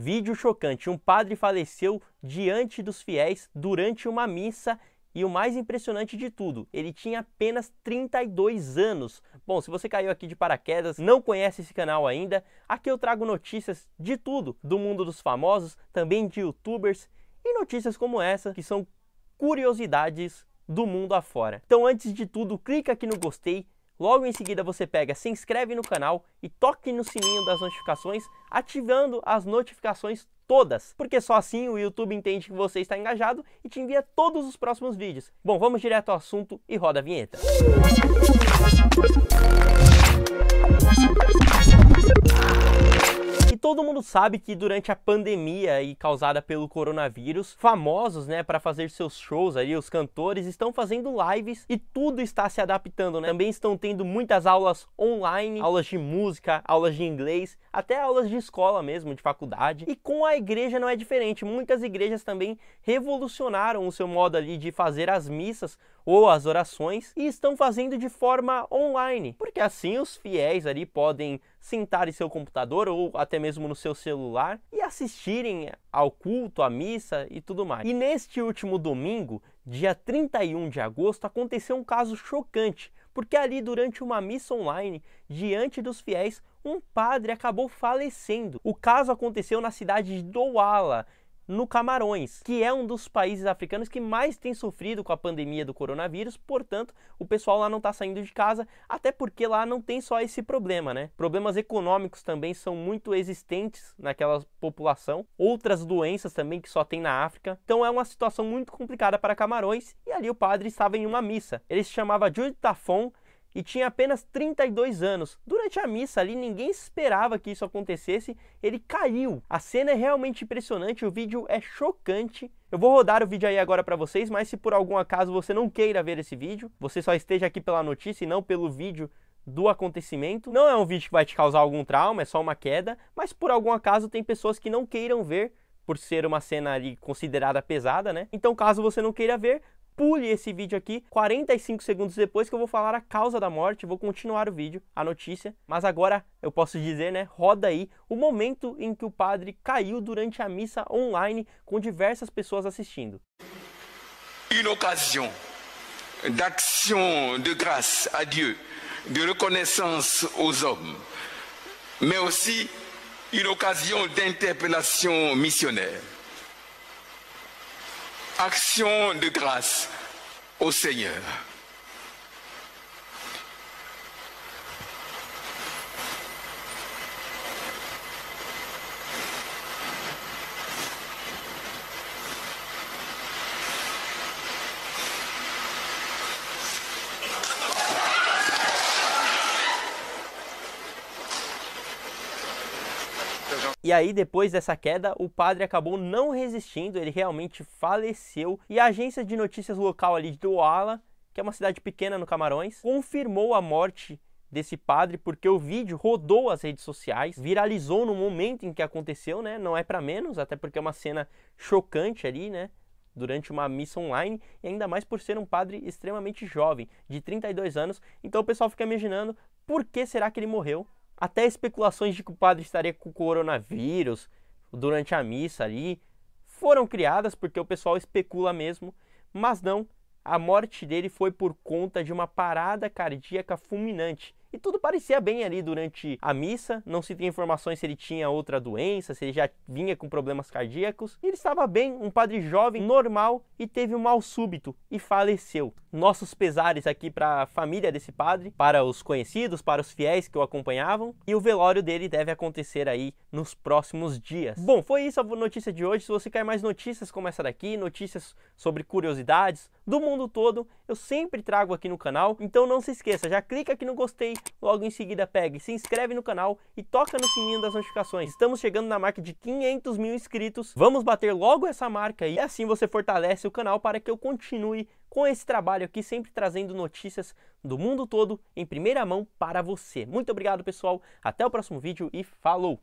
Vídeo chocante: um padre faleceu diante dos fiéis durante uma missa. E o mais impressionante de tudo, ele tinha apenas 32 anos. Bom, se você caiu aqui de paraquedas, não conhece esse canal ainda, aqui eu trago notícias de tudo, do mundo dos famosos, também de youtubers e notícias como essa, que são curiosidades do mundo afora. Então, antes de tudo, clica aqui no gostei, Logo em seguida você pega, se inscreve no canal e toque no sininho das notificações, ativando as notificações todas, porque só assim o YouTube entende que você está engajado e te envia todos os próximos vídeos. Bom, vamos direto ao assunto e roda a vinheta. Música todo mundo sabe que durante a pandemia e causada pelo coronavírus, famosos, né, para fazer seus shows ali os cantores estão fazendo lives e tudo está se adaptando, né? Também estão tendo muitas aulas online, aulas de música, aulas de inglês, até aulas de escola mesmo, de faculdade. E com a igreja não é diferente. Muitas igrejas também revolucionaram o seu modo ali de fazer as missas ou as orações e estão fazendo de forma online, porque assim os fiéis ali podem sentar em seu computador ou até mesmo mesmo no seu celular e assistirem ao culto, à missa e tudo mais. E neste último domingo, dia 31 de agosto, aconteceu um caso chocante, porque ali durante uma missa online, diante dos fiéis, um padre acabou falecendo. O caso aconteceu na cidade de Douala, no Camarões, que é um dos países africanos que mais tem sofrido com a pandemia do coronavírus, portanto, o pessoal lá não está saindo de casa, até porque lá não tem só esse problema, né? Problemas econômicos também são muito existentes naquela população, outras doenças também que só tem na África. Então é uma situação muito complicada para Camarões e ali o padre estava em uma missa. Ele se chamava Jude Tafon e tinha apenas 32 anos. Durante a missa ali, ninguém esperava que isso acontecesse, ele caiu. A cena é realmente impressionante, o vídeo é chocante. Eu vou rodar o vídeo aí agora para vocês, mas se por algum acaso você não queira ver esse vídeo, você só esteja aqui pela notícia e não pelo vídeo do acontecimento. Não é um vídeo que vai te causar algum trauma, é só uma queda, mas por algum acaso tem pessoas que não queiram ver por ser uma cena ali considerada pesada, né? Então, caso você não queira ver, pule esse vídeo aqui 45 segundos depois que eu vou falar a causa da morte, vou continuar o vídeo, a notícia, mas agora eu posso dizer, né, roda aí o momento em que o padre caiu durante a missa online com diversas pessoas assistindo. Uma ocasião d'action de grâce à Dieu, de reconnaissance aux hommes, mais aussi une occasion interpelação missionnaire. action de grâce au Seigneur. E aí, depois dessa queda, o padre acabou não resistindo, ele realmente faleceu. E a agência de notícias local ali de Douala, que é uma cidade pequena no Camarões, confirmou a morte desse padre porque o vídeo rodou as redes sociais, viralizou no momento em que aconteceu, né? Não é para menos, até porque é uma cena chocante ali, né? Durante uma missa online, e ainda mais por ser um padre extremamente jovem, de 32 anos. Então o pessoal fica imaginando por que será que ele morreu até especulações de que o padre estaria com coronavírus durante a missa ali foram criadas porque o pessoal especula mesmo, mas não. A morte dele foi por conta de uma parada cardíaca fulminante e tudo parecia bem ali durante a missa. Não se tem informações se ele tinha outra doença, se ele já vinha com problemas cardíacos. Ele estava bem, um padre jovem, normal, e teve um mal súbito e faleceu. Nossos pesares aqui para a família desse padre, para os conhecidos, para os fiéis que o acompanhavam. E o velório dele deve acontecer aí nos próximos dias. Bom, foi isso a notícia de hoje. Se você quer mais notícias como essa daqui, notícias sobre curiosidades do mundo todo, eu sempre trago aqui no canal. Então não se esqueça, já clica aqui no gostei Logo em seguida, pegue, se inscreve no canal e toca no sininho das notificações. Estamos chegando na marca de 500 mil inscritos. Vamos bater logo essa marca e assim você fortalece o canal para que eu continue com esse trabalho aqui, sempre trazendo notícias do mundo todo em primeira mão para você. Muito obrigado, pessoal. Até o próximo vídeo e falou!